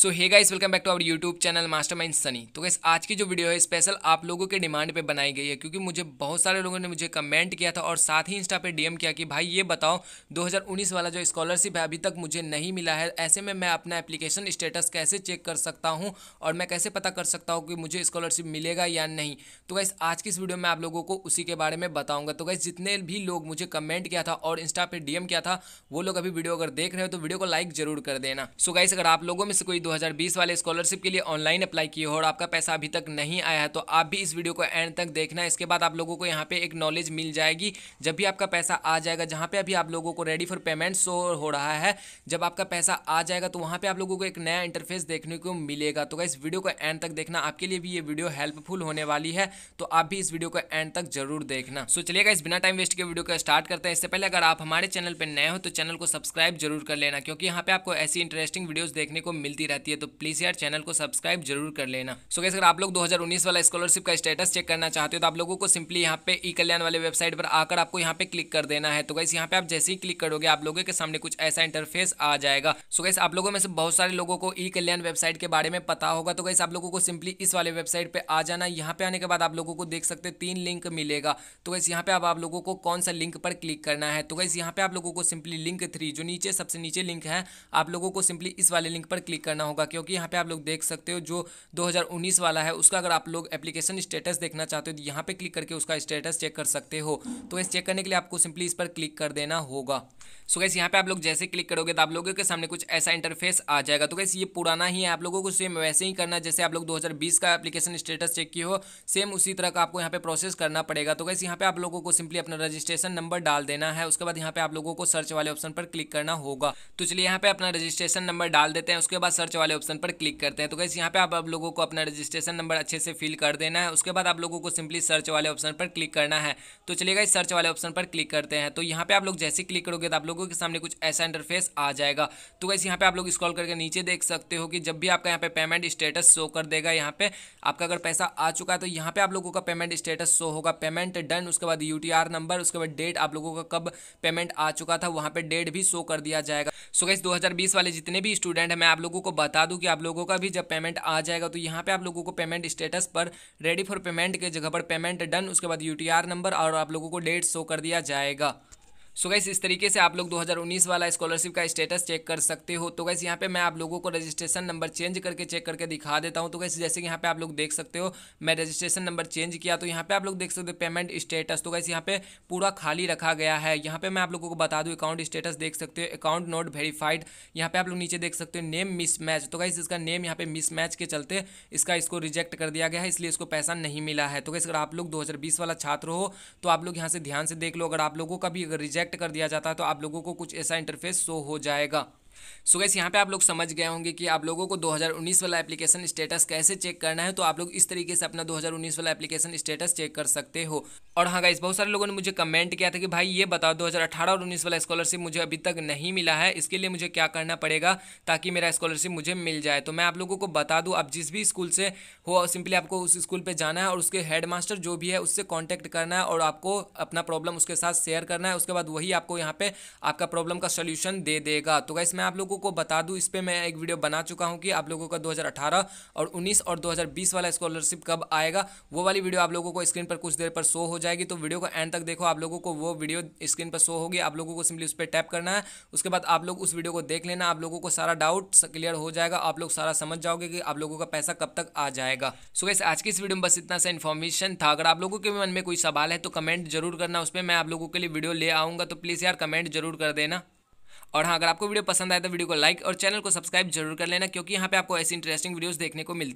so hey guys welcome back to our YouTube channel Mastermind Sunny तो guys आज की जो वीडियो है स्पेशल आप लोगों के डिमांड पे बनाई गई है क्योंकि मुझे बहुत सारे लोगों ने मुझे कमेंट किया था और साथ ही इंस्टा पे डीएम किया कि भाई ये बताओ 2019 वाला जो स्कॉलरशिप है अभी तक मुझे नहीं मिला है ऐसे में मैं अपना एप्लीकेशन स्टेटस कैसे चेक कर सकता हूँ और मैं कैसे पता कर सकता हूँ कि मुझे स्कॉलरशिप मिलेगा या नहीं तो गाइस आज की इस वीडियो में आप लोगों को उसी के बारे में बताऊँगा तो गाइस जितने भी लोग मुझे कमेंट किया था और इंस्टा पे डीएम किया था वो लोग अभी वीडियो अगर देख रहे हो तो वीडियो को लाइक जरूर कर देना सो गाइस अगर आप लोगों में से कोई 2020 वाले स्कॉलरशिप के लिए ऑनलाइन अप्लाई किए हो और आपका पैसा अभी तक नहीं आया है तो आप भी इस वीडियो को एंड तक देखना इसके बाद आप लोगों को यहाँ पे एक नॉलेज मिल जाएगी जब भी आपका पैसा आ जाएगा जहाँ पे अभी आप लोगों को रेडी फॉर पेमेंट शो हो रहा है जब आपका पैसा आ जाएगा तो वहाँ पर आप लोगों को एक नया इंटरफेस देखने को मिलेगा तो इस वीडियो को एंड तक देखना आपके लिए भी ये वीडियो हेल्पफुल होने वाली है तो आप भी इस वीडियो को एंड तक जरूर देखना सो चलिएगा इस बिना टाइम वेस्ट के वीडियो को स्टार्ट करते हैं इससे पहले अगर आप हमारे चैनल पर नए हो तो चैनल को सब्सक्राइब जरूर कर लेना क्योंकि यहाँ पे आपको ऐसी इंटरेस्टिंग वीडियोज देखने को मिलती रहती रहती है तो प्लीज़ यार चैनल को सब्सक्राइब जरूर कर लेना सो कैसे अगर आप लोग 2019 वाला स्कॉलरशिप का स्टेटस चेक करना चाहते हो तो आप लोगों को सिंपली यहाँ पे ई कल्याण वाले वेबसाइट पर आकर आपको यहाँ पे क्लिक कर देना है तो कैसे यहाँ पे आप जैसे ही क्लिक करोगे आप लोगों के सामने कुछ ऐसा इंटरफेस आ जाएगा सो कैसे आप लोगों में से बहुत सारे लोगों को ई कल्याण वेबसाइट के बारे में पता होगा तो कैसे आप लोगों को सिंपली इस वाले वेबसाइट पर आ जाना यहाँ पे आने के बाद आप लोगों को देख सकते तीन लिंक मिलेगा तो कैसे यहाँ पे आप, आप लोगों को कौन सा लिंक पर क्लिक करना है तो कैसे यहाँ पे आप लोगों को सिंपली लिंक थ्री जो नीचे सबसे नीचे लिंक है आप लोगों को सिंपली इस वाले लिंक पर क्लिक करना करना होगा क्योंकि यहाँ पे आप लोग देख सकते हो जो 2019 वाला है उसका अगर आप लोग एप्लीकेशन स्टेटस देखना चाहते हो तो यहाँ पे क्लिक करके उसका स्टेटस चेक कर सकते हो तो इस चेक करने के लिए आपको सिंपली इस पर क्लिक कर देना होगा सो गैस यहाँ पे आप लोग जैसे क्लिक करोगे तो आप लोगों के सामने कुछ ऐसा इंटरफेस आ जाएगा तो गैस ये पुराना ही है आप लोगों को सेम वैसे ही करना जैसे आप लोग 2020 का एप्लीकेशन स्टेटस चेक किए हो सेम उसी तरह का आपको यहाँ पे प्रोसेस करना पड़ेगा तो गैस यहाँ पे आप लोगों को सिंपली अपना रजिस्ट्रेशन नंबर डाल देना है उसके बाद यहाँ पे आप लोगों को सर्च वाले ऑप्शन पर क्लिक करना होगा तो चलिए यहाँ पे अपना रजिस्ट्रेशन नंबर डाल देते हैं उसके बाद सर्च वाले ऑप्शन पर क्लिक करते हैं तो कैसे यहाँ पे आप आप लोगों को अपना रजिस्ट्रेशन नंबर अच्छे से फिल कर देना है उसके बाद आप लोगों को सिंपली सर्च वाले ऑप्शन पर क्लिक करना है तो चलेगा इस सर्च वाले ऑप्शन पर क्लिक करते हैं तो यहाँ पे आप लोग जैसे क्लिक करोगे तो आप लोगों के सामने कुछ ऐसा इंटरफेस आ जाएगा तो कैसे यहाँ पे आप लोग स्क्रॉल करके नीचे देख सकते हो कि जब भी आपका यहाँ पे पेमेंट स्टेटस शो कर देगा यहाँ पे आपका अगर पैसा आ चुका है तो यहाँ पे आप लोगों का पेमेंट स्टेटस शो होगा पेमेंट डन उसके बाद यू नंबर उसके बाद डेट आप लोगों का कब पेमेंट आ चुका था वहाँ पर डेट भी शो कर दिया जाएगा सो गैस 2020 वाले जितने भी स्टूडेंट हैं मैं आप लोगों को बता दूं कि आप लोगों का भी जब पेमेंट आ जाएगा तो यहाँ पे आप लोगों को पेमेंट स्टेटस पर रेडी फॉर पेमेंट के जगह पर पेमेंट डन उसके बाद यू नंबर और आप लोगों को डेट शो कर दिया जाएगा सो गैस इस तरीके से आप लोग 2019 वाला स्कॉलरशिप का स्टेटस चेक कर सकते हो तो गैस यहाँ पे मैं आप लोगों को रजिस्ट्रेशन नंबर चेंज करके चेक करके दिखा देता हूँ तो गैस जैसे कि यहाँ पे आप लोग देख सकते हो मैं रजिस्ट्रेशन नंबर चेंज किया तो यहाँ पे आप लोग देख सकते हो पेमेंट स्टेटस तो गैस यहाँ पे पूरा खाली रखा गया है यहाँ पे मैं आप लोगों को बता दूँ अकाउंट स्टेटस देख सकते हो अकाउंट नोट वेरीफाइड यहाँ पे आप लोग नीचे देख सकते हो नेम मिस तो गैस इसका नेम यहाँ पे मिस के चलते इसका इसको रिजेक्ट कर दिया गया है इसलिए इसको पैसा नहीं मिला है तो गैस अगर आप लोग दो वाला छात्र हो तो आप लोग यहाँ से ध्यान से देख लो अगर आप लोगों का भी अगर रिजेक्ट सेलेक्ट कर दिया जाता है तो आप लोगों को कुछ ऐसा इंटरफेस शो हो जाएगा सो गैस यहाँ पे आप लोग समझ गए होंगे कि आप लोगों को 2019 वाला एप्लीकेशन स्टेटस कैसे चेक करना है तो आप लोग इस तरीके से अपना 2019 वाला एप्लीकेशन स्टेटस चेक कर सकते हो और हाँ गाइस बहुत सारे लोगों ने मुझे कमेंट किया था कि भाई ये बताओ 2018 और 19 वाला स्कॉलरशिप मुझे अभी तक नहीं मिला है इसके लिए मुझे क्या करना पड़ेगा ताकि मेरा स्कॉलरशिप मुझे मिल जाए तो मैं आप लोगों को बता दूँ आप जिस भी स्कूल से हो सिंपली आपको उस स्कूल पर जाना है और उसके हेड मास्टर जो भी है उससे कॉन्टैक्ट करना है और आपको अपना प्रॉब्लम उसके साथ शेयर करना है उसके बाद वही आपको यहाँ पर आपका प्रॉब्लम का सोल्यूशन दे देगा तो गाइस मैं आप लोगों को बता दूँ इस पर मैं एक वीडियो बना चुका हूँ कि आप लोगों का 2018 और 19 और 2020 वाला स्कॉलरशिप कब आएगा वो वाली वीडियो आप लोगों को स्क्रीन पर कुछ देर पर शो हो जाएगी तो वीडियो को एंड तक देखो आप लोगों को वो वीडियो स्क्रीन पर शो होगी आप लोगों को सिंपली उस पर टैप करना है उसके बाद आप लोग उस वीडियो को देख लेना आप लोगों को सारा डाउट क्लियर हो जाएगा आप लोग सारा समझ जाओगे कि आप लोगों का पैसा कब तक आ जाएगा सो so आज की इस वीडियो में बस इतना सा इन्फॉर्मेशन था अगर आप लोगों के मन में कोई सवाल है तो कमेंट जरूर करना उस पर मैं आप लोगों के लिए वीडियो ले आऊंगा तो प्लीज़ यार कमेंट जरूर कर देना और हाँ अगर आपको वीडियो पसंद आए तो वीडियो को लाइक और चैनल को सब्सक्राइब जरूर कर लेना क्योंकि यहाँ पे आपको ऐसी इंटरेस्टिंग वीडियोस देखने को मिलती